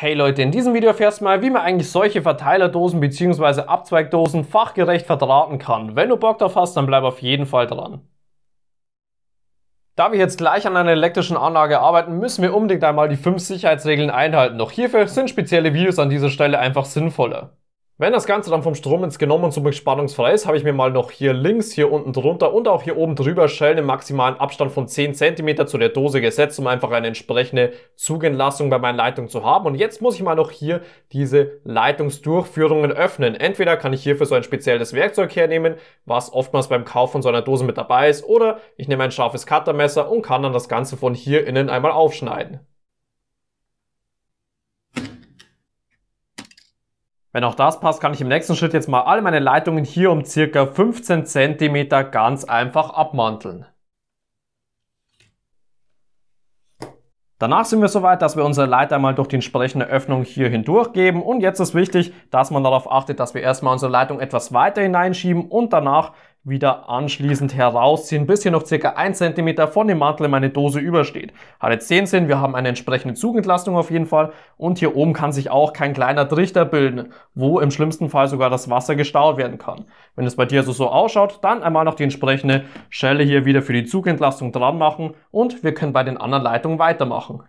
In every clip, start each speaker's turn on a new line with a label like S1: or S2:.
S1: Hey Leute, in diesem Video erfährst du mal, wie man eigentlich solche Verteilerdosen bzw. Abzweigdosen fachgerecht verdrahten kann. Wenn du Bock drauf hast, dann bleib auf jeden Fall dran. Da wir jetzt gleich an einer elektrischen Anlage arbeiten, müssen wir unbedingt einmal die 5 Sicherheitsregeln einhalten. Doch hierfür sind spezielle Videos an dieser Stelle einfach sinnvoller. Wenn das Ganze dann vom Strom ins genommen und somit spannungsfrei ist, habe ich mir mal noch hier links, hier unten drunter und auch hier oben drüber Schellen im maximalen Abstand von 10 cm zu der Dose gesetzt, um einfach eine entsprechende Zugentlastung bei meinen Leitungen zu haben. Und jetzt muss ich mal noch hier diese Leitungsdurchführungen öffnen. Entweder kann ich hierfür so ein spezielles Werkzeug hernehmen, was oftmals beim Kauf von so einer Dose mit dabei ist, oder ich nehme ein scharfes Cuttermesser und kann dann das Ganze von hier innen einmal aufschneiden. Wenn auch das passt, kann ich im nächsten Schritt jetzt mal alle meine Leitungen hier um ca. 15 cm ganz einfach abmanteln. Danach sind wir soweit, dass wir unsere Leiter mal durch die entsprechende Öffnung hier hindurch geben. Und jetzt ist wichtig, dass man darauf achtet, dass wir erstmal unsere Leitung etwas weiter hineinschieben und danach wieder anschließend herausziehen, bis hier noch circa 1 cm von dem Mantel in meine Dose übersteht. Hat jetzt 10 Sinn, wir haben eine entsprechende Zugentlastung auf jeden Fall und hier oben kann sich auch kein kleiner Trichter bilden, wo im schlimmsten Fall sogar das Wasser gestaut werden kann. Wenn es bei dir also so ausschaut, dann einmal noch die entsprechende Schelle hier wieder für die Zugentlastung dran machen und wir können bei den anderen Leitungen weitermachen.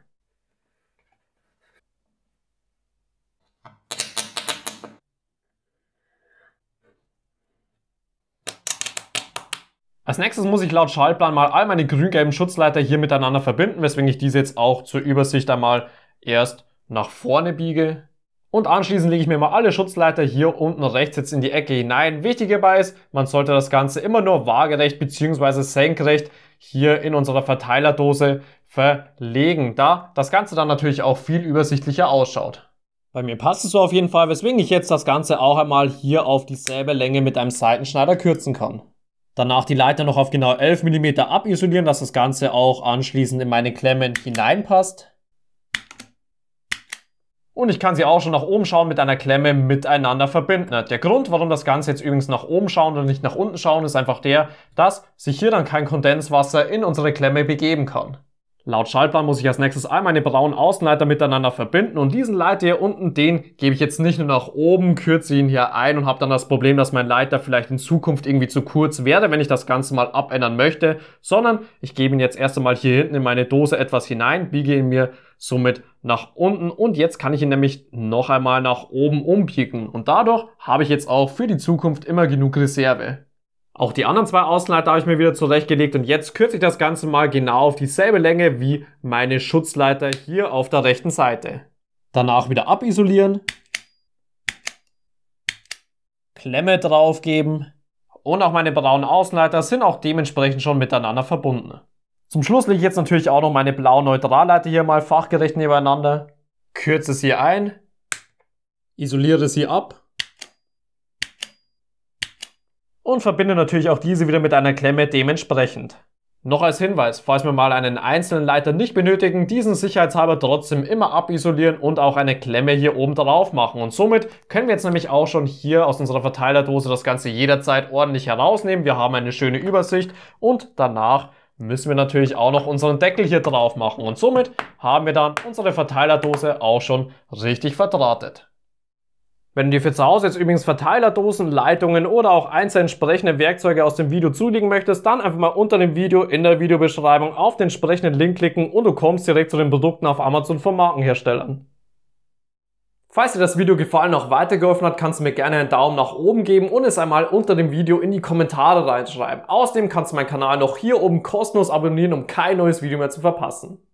S1: Als nächstes muss ich laut Schaltplan mal all meine grün-gelben Schutzleiter hier miteinander verbinden, weswegen ich diese jetzt auch zur Übersicht einmal erst nach vorne biege. Und anschließend lege ich mir mal alle Schutzleiter hier unten rechts jetzt in die Ecke hinein. Wichtig hierbei ist, man sollte das Ganze immer nur waagerecht bzw. senkrecht hier in unserer Verteilerdose verlegen, da das Ganze dann natürlich auch viel übersichtlicher ausschaut. Bei mir passt es so auf jeden Fall, weswegen ich jetzt das Ganze auch einmal hier auf dieselbe Länge mit einem Seitenschneider kürzen kann. Danach die Leiter noch auf genau 11 mm abisolieren, dass das Ganze auch anschließend in meine Klemmen hineinpasst. Und ich kann sie auch schon nach oben schauen mit einer Klemme miteinander verbinden. Der Grund, warum das Ganze jetzt übrigens nach oben schauen und nicht nach unten schauen, ist einfach der, dass sich hier dann kein Kondenswasser in unsere Klemme begeben kann. Laut Schaltplan muss ich als nächstes all meine braunen Außenleiter miteinander verbinden und diesen Leiter hier unten, den gebe ich jetzt nicht nur nach oben, kürze ihn hier ein und habe dann das Problem, dass mein Leiter vielleicht in Zukunft irgendwie zu kurz werde, wenn ich das Ganze mal abändern möchte, sondern ich gebe ihn jetzt erst einmal hier hinten in meine Dose etwas hinein, biege ihn mir somit nach unten und jetzt kann ich ihn nämlich noch einmal nach oben umbiegen und dadurch habe ich jetzt auch für die Zukunft immer genug Reserve. Auch die anderen zwei Außenleiter habe ich mir wieder zurechtgelegt und jetzt kürze ich das Ganze mal genau auf dieselbe Länge wie meine Schutzleiter hier auf der rechten Seite. Danach wieder abisolieren, Klemme draufgeben und auch meine braunen Außenleiter sind auch dementsprechend schon miteinander verbunden. Zum Schluss lege ich jetzt natürlich auch noch meine blauen Neutralleiter hier mal fachgerecht nebeneinander, kürze sie ein, isoliere sie ab und verbinde natürlich auch diese wieder mit einer Klemme dementsprechend. Noch als Hinweis, falls wir mal einen einzelnen Leiter nicht benötigen, diesen sicherheitshalber trotzdem immer abisolieren und auch eine Klemme hier oben drauf machen. Und somit können wir jetzt nämlich auch schon hier aus unserer Verteilerdose das Ganze jederzeit ordentlich herausnehmen. Wir haben eine schöne Übersicht und danach müssen wir natürlich auch noch unseren Deckel hier drauf machen. Und somit haben wir dann unsere Verteilerdose auch schon richtig verdrahtet. Wenn du dir für zu Hause jetzt übrigens Verteilerdosen, Leitungen oder auch einzelne entsprechende Werkzeuge aus dem Video zulegen möchtest, dann einfach mal unter dem Video in der Videobeschreibung auf den entsprechenden Link klicken und du kommst direkt zu den Produkten auf Amazon von Markenherstellern. Falls dir das Video gefallen und auch weitergeholfen hat, kannst du mir gerne einen Daumen nach oben geben und es einmal unter dem Video in die Kommentare reinschreiben. Außerdem kannst du meinen Kanal noch hier oben kostenlos abonnieren, um kein neues Video mehr zu verpassen.